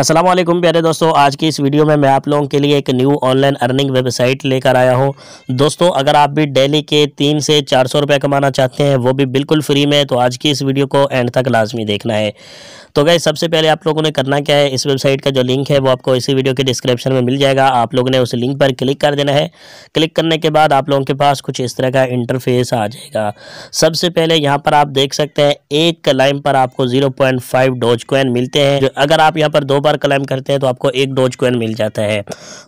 असलम प्यारे दोस्तों आज की इस वीडियो में मैं आप लोगों के लिए एक न्यू ऑनलाइन अर्निंग वेबसाइट लेकर आया हूं दोस्तों अगर आप भी डेली के तीन से चार सौ रुपये कमाना चाहते हैं वो भी बिल्कुल फ्री में तो आज की इस वीडियो को एंड तक लाजमी देखना है तो गए सबसे पहले आप लोगों ने करना क्या है इस वेबसाइट का जो लिंक है वो आपको इसी वीडियो के डिस्क्रिप्शन में मिल जाएगा आप लोगों ने उस लिंक पर क्लिक कर देना है क्लिक करने के बाद आप लोगों के पास कुछ इस तरह का इंटरफेस आ जाएगा सबसे पहले यहाँ पर आप देख सकते हैं एक लाइन पर आपको जीरो पॉइंट फाइव डोज मिलते हैं अगर आप यहाँ पर दो बार क्लाइम करते हैं तो आपको एक डोज कोइन मिल जाता है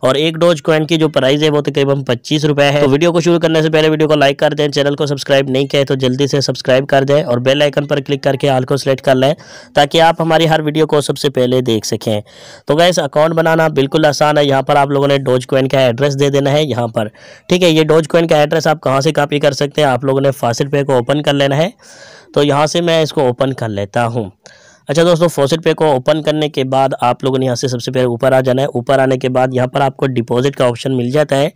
और एक डोज कोइन की जो प्राइस है वो तकरीबन पच्चीस रुपए है तो वीडियो को शुरू करने से पहले वीडियो को लाइक कर दें चैनल को सब्सक्राइब नहीं किया तो जल्दी से सब्सक्राइब कर दें और बेल आइकन पर क्लिक करके आल को सिलेक्ट कर लें ताकि आप हमारी हर वीडियो को सबसे पहले देख सकें तो गैस अकाउंट बनाना बिल्कुल आसान है यहाँ पर आप लोगों ने डोज कोइन का एड्रेस दे देना है यहाँ पर ठीक है ये डोज कोइन का एड्रेस आप कहाँ से कॉपी कर सकते हैं आप लोगों ने फासिल पे को ओपन कर लेना है तो यहाँ से मैं इसको ओपन कर लेता हूँ अच्छा दोस्तों फॉसिट पे को ओपन करने के बाद आप लोगों ने यहाँ से सबसे पहले ऊपर आ जाना है ऊपर आने के बाद यहाँ पर आपको डिपॉजिट का ऑप्शन मिल जाता है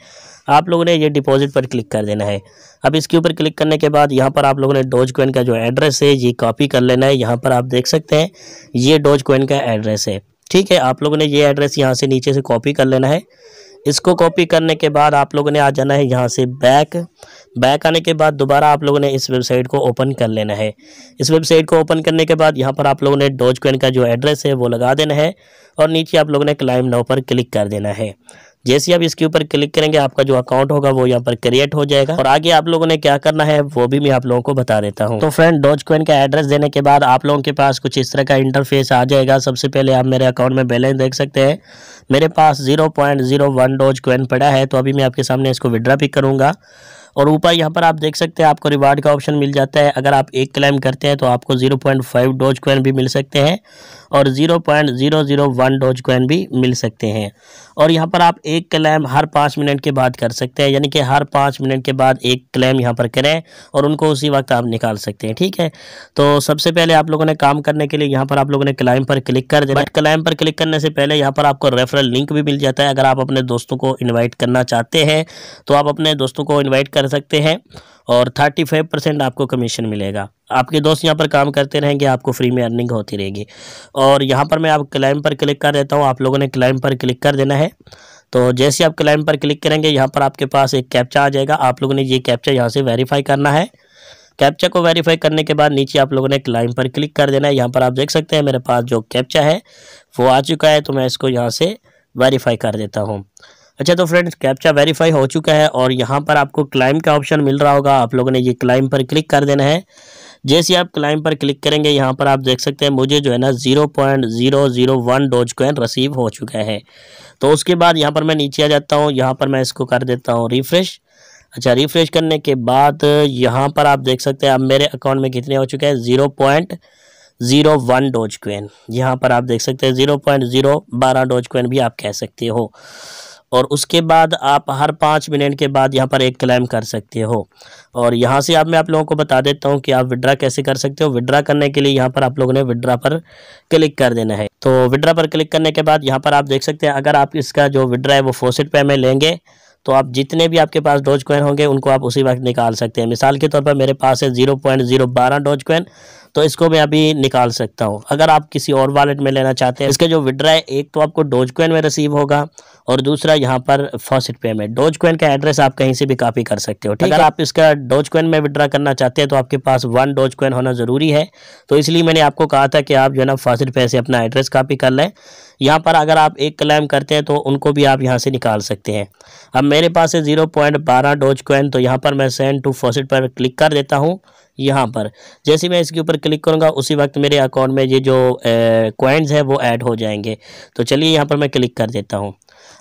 आप लोगों ने ये डिपॉजिट पर क्लिक कर देना है अब इसके ऊपर क्लिक करने के बाद यहाँ पर आप लोगों ने डोज कोइन का जो एड्रेस है ये कॉपी कर लेना है यहाँ पर आप देख सकते हैं ये डोज कोइन का एड्रेस है ठीक है आप लोगों ने ये एड्रेस यहाँ से नीचे से कॉपी कर लेना है इसको कॉपी करने के बाद आप लोगों ने आ जाना है यहाँ से बैक बैक आने के बाद दोबारा आप लोगों ने इस वेबसाइट को ओपन कर लेना है इस वेबसाइट को ओपन करने के बाद यहाँ पर आप लोगों ने डोज कॉइन का जो एड्रेस है वो लगा देना है और नीचे आप लोगों ने क्लाइम नाव पर क्लिक कर देना है जैसे आप इसके ऊपर क्लिक करेंगे आपका जो अकाउंट होगा वो यहाँ पर क्रिएट हो जाएगा और आगे आप लोगों ने क्या करना है वो भी मैं आप लोगों को बता देता हूँ तो फ्रेंड डॉज कॉइन का एड्रेस देने के बाद आप लोगों के पास कुछ इस तरह का इंटरफेस आ जाएगा सबसे पहले आप मेरे अकाउंट में बैलेंस देख सकते हैं मेरे पास zero point zero one Dogecoin पड़ा है तो अभी मैं आपके सामने इसको विड्रा भी करूंगा और ऊपर यहाँ पर आप देख सकते हैं आपको रिवार्ड का ऑप्शन मिल जाता है अगर आप एक क्लेम करते हैं तो आपको zero point five Dogecoin भी मिल सकते हैं और zero point zero zero one Dogecoin भी मिल सकते हैं और यहाँ पर आप एक क्लेम हर पाँच मिनट के बाद कर सकते हैं यानी कि हर पाँच मिनट के बाद एक क्लेम यहाँ पर करें और उनको उसी वक्त आप निकाल सकते हैं ठीक है तो सबसे पहले आप लोगों ने काम करने के लिए यहाँ पर आप लोगों ने क्लाइम पर क्लिक कर देना क्लाइम पर क्लिक करने से पहले यहाँ पर आपको रेफरल लिंक भी मिल जाता है अगर आप अपने दोस्तों को इन्वाइट करना चाहते हैं तो आप अपने दोस्तों को इन्वाइट कर कर सकते हैं और थर्टी फाइव परसेंट आपको कमीशन मिलेगा आपके दोस्त यहाँ पर काम करते रहेंगे आपको फ्री में अर्निंग होती रहेगी और यहाँ पर मैं आप क्लाइम पर क्लिक कर देता हूँ आप लोगों ने क्लाइम पर क्लिक कर देना है तो जैसे आप क्लाइम पर क्लिक करेंगे यहाँ पर आपके पास एक कैप्चा आ जाएगा आप लोगों ने ये कैप्चा यहाँ से वेरीफाई करना है कैप्चा को वेरीफाई करने के बाद नीचे आप लोगों ने क्लाइम पर क्लिक कर देना है यहाँ पर आप देख सकते हैं मेरे पास जो कैप्चा है वो आ चुका है तो मैं इसको यहाँ से वेरीफाई कर देता हूँ अच्छा तो फ्रेंड्स कैप्चा वेरीफाई हो चुका है और यहाँ पर आपको क्लाइम का ऑप्शन मिल रहा होगा आप लोगों ने ये क्लाइम पर क्लिक कर देना है जैसे आप क्लाइम पर क्लिक करेंगे यहाँ पर आप देख सकते हैं मुझे जो है ना zero point zero zero one dose coin receive हो चुका है तो उसके बाद यहाँ पर मैं नीचे आ जाता हूँ यहाँ पर मैं इसको कर देता हूँ रिफ्रेश अच्छा रिफ्रेश करने के बाद यहाँ पर आप देख सकते हैं अब मेरे अकाउंट में कितने हो चुके हैं zero point zero one Dogecoin यहाँ पर आप देख सकते हैं ज़ीरो पॉइंट ज़ीरो बारह डोज क्वेन भी आप कह सकते हो और उसके बाद आप हर पाँच मिनट के बाद यहाँ पर एक क्लेम कर सकते हो और यहाँ से आप मैं आप लोगों को बता देता हूँ कि आप विड्रा कैसे कर सकते हो विड्रा करने के लिए यहाँ पर आप लोगों ने विड्रा पर क्लिक कर देना है तो विड्रा पर क्लिक करने के बाद यहाँ पर आप देख सकते हैं अगर आप इसका जो विड्रा है वो फोसिट पे में लेंगे तो आप जितने भी आपके पास डोज कोइन होंगे उनको आप उसी वक्त निकाल सकते हैं मिसाल के तौर पर मेरे पास है जीरो पॉइंट जीरो बारह डोज कोइन तो इसको मैं अभी निकाल सकता हूँ अगर आप किसी और वॉलेट में लेना चाहते हैं इसका जो विड्रा है एक तो आपको डोज क्वेन में रिसीव होगा और दूसरा यहाँ पर फर्स्ट पे में डोज कोइन का एड्रेस आप कहीं से भी कॉपी कर सकते हो ठीक अगर आप इसका डोज क्वेन में विड्रा करना चाहते हैं तो आपके पास वन डोज क्वेन होना ज़रूरी है तो इसलिए मैंने आपको कहा था कि आप जो है ना फर्स्ट पे से अपना एड्रेस कॉपी कर लें यहाँ पर अगर आप एक क्लेम करते हैं तो उनको भी आप यहाँ से निकाल सकते हैं अब मेरे पास है ज़ीरो पॉइंट बारह डोज क्वेन तो यहाँ पर मैं सेंड टू फर्स्ट पर क्लिक कर देता हूँ यहाँ पर जैसे मैं इसके ऊपर क्लिक करूँगा उसी वक्त मेरे अकाउंट में ये जो कॉइन्स है वो ऐड हो जाएंगे तो चलिए यहाँ पर मैं क्लिक कर देता हूँ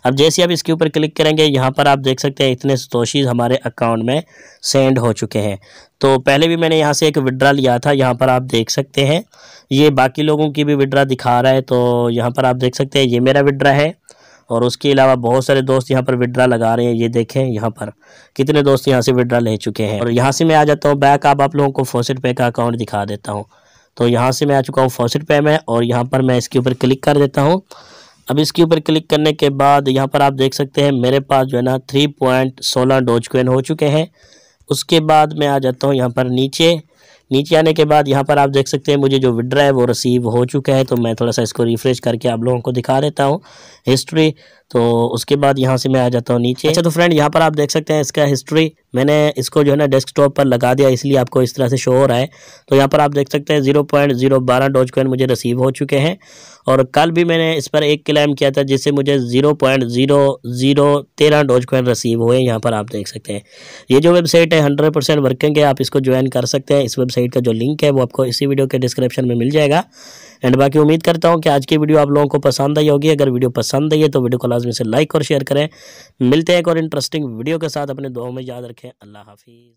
अब जैसे आप इसके ऊपर क्लिक करेंगे यहाँ पर आप देख सकते हैं इतने सतोशीज़ हमारे अकाउंट में सेंड हो चुके हैं तो पहले भी मैंने यहाँ से एक विड्रा लिया था यहाँ पर आप देख सकते हैं ये बाकी लोगों की भी विड्रा दिखा रहा है तो यहाँ पर आप देख सकते हैं ये मेरा विड्रा है और उसके अलावा बहुत सारे दोस्त यहाँ पर विड्रा लगा रहे हैं ये देखें यहाँ पर कितने दोस्त यहाँ से विड्रा ले चुके हैं और यहाँ से मैं आ जाता हूँ बैक आप, आप लोगों को फोसिट पे का अकाउंट दिखा देता हूँ तो यहाँ से मैं आ चुका हूँ फोसिट पे में और यहाँ पर मैं इसके ऊपर क्लिक कर देता हूँ अब इसके ऊपर क्लिक करने के बाद यहाँ पर आप देख सकते हैं मेरे पास जो है ना थ्री पॉइंट सोलह डोज हो चुके हैं उसके बाद मैं आ जाता हूँ यहाँ पर नीचे नीचे आने के बाद यहाँ पर आप देख सकते हैं मुझे जो विड्रा है वो रिसीव हो चुका है तो मैं थोड़ा सा इसको रिफ्रेश करके आप लोगों को दिखा देता हूँ हिस्ट्री तो उसके बाद यहाँ से मैं आ जाता हूँ नीचे अच्छा तो फ्रेंड यहाँ पर आप देख सकते हैं इसका हिस्ट्री मैंने इसको जो है ना डेस्कटॉप पर लगा दिया इसलिए आपको इस तरह से शो हो रहा है तो यहाँ पर आप देख सकते हैं जीरो पॉइंट जीरो बारह डोज कॉइन मुझे रिसीव हो चुके हैं और कल भी मैंने इस पर एक क्लेम किया था जिससे मुझे जीरो पॉइंट जीरो जीरो तेरह डोज कॉइन रिसीव हुए यहाँ पर आप देख सकते हैं ये जो वेबसाइट है हंड्रेड परसेंट वर्किंग है आप इसको ज्वाइन कर सकते हैं इस वेबसाइट का जो लिंक है वो आपको इसी वीडियो के डिस्क्रिप्शन में मिल जाएगा एंड बाकी उम्मीद करता हूँ कि आज की वीडियो आप लोगों को पसंद आई होगी अगर वीडियो पसंद आई है तो वीडियो को लाजमी से लाइक और शेयर करें मिलते हैं एक और इंटरेस्टिंग वीडियो के साथ अपने दुआओं में याद रखें अल्लाह हाफिज़